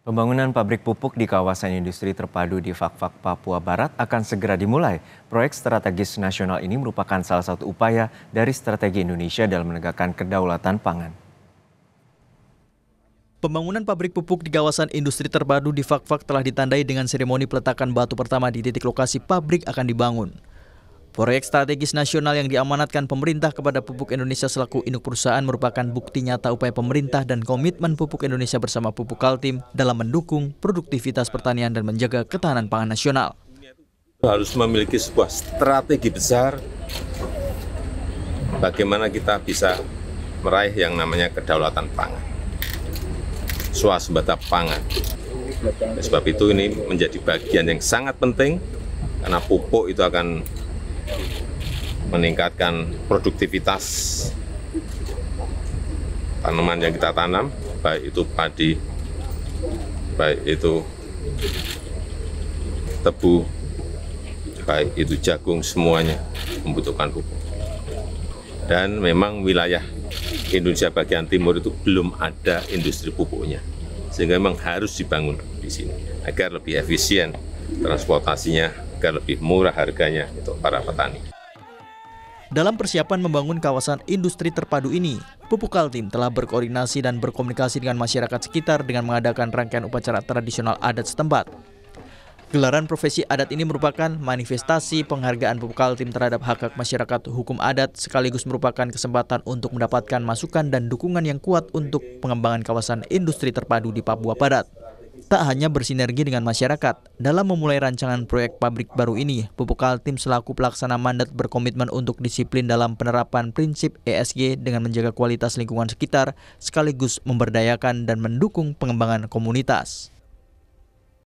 Pembangunan pabrik pupuk di kawasan industri terpadu di Fakfak Papua Barat akan segera dimulai. Proyek strategis nasional ini merupakan salah satu upaya dari strategi Indonesia dalam menegakkan kedaulatan pangan. Pembangunan pabrik pupuk di kawasan industri terpadu di Fakfak telah ditandai dengan seremoni peletakan batu pertama di titik lokasi pabrik akan dibangun. Proyek strategis nasional yang diamanatkan pemerintah kepada Pupuk Indonesia selaku induk perusahaan merupakan bukti nyata upaya pemerintah dan komitmen Pupuk Indonesia bersama Pupuk Kaltim dalam mendukung produktivitas pertanian dan menjaga ketahanan pangan nasional. Harus memiliki sebuah strategi besar bagaimana kita bisa meraih yang namanya kedaulatan pangan, swasembada pangan. Sebab itu ini menjadi bagian yang sangat penting karena pupuk itu akan meningkatkan produktivitas tanaman yang kita tanam, baik itu padi, baik itu tebu, baik itu jagung, semuanya membutuhkan pupuk. Dan memang wilayah Indonesia bagian timur itu belum ada industri pupuknya, sehingga memang harus dibangun di sini agar lebih efisien transportasinya agar lebih murah harganya untuk gitu, para petani. Dalam persiapan membangun kawasan industri terpadu ini, Pupuk Kaltim telah berkoordinasi dan berkomunikasi dengan masyarakat sekitar dengan mengadakan rangkaian upacara tradisional adat setempat. Gelaran profesi adat ini merupakan manifestasi penghargaan Pupuk Kaltim terhadap hak-hak masyarakat hukum adat sekaligus merupakan kesempatan untuk mendapatkan masukan dan dukungan yang kuat untuk pengembangan kawasan industri terpadu di Papua Barat tak hanya bersinergi dengan masyarakat. Dalam memulai rancangan proyek pabrik baru ini, Pupuk Kaltim selaku pelaksana mandat berkomitmen untuk disiplin dalam penerapan prinsip ESG dengan menjaga kualitas lingkungan sekitar, sekaligus memberdayakan dan mendukung pengembangan komunitas.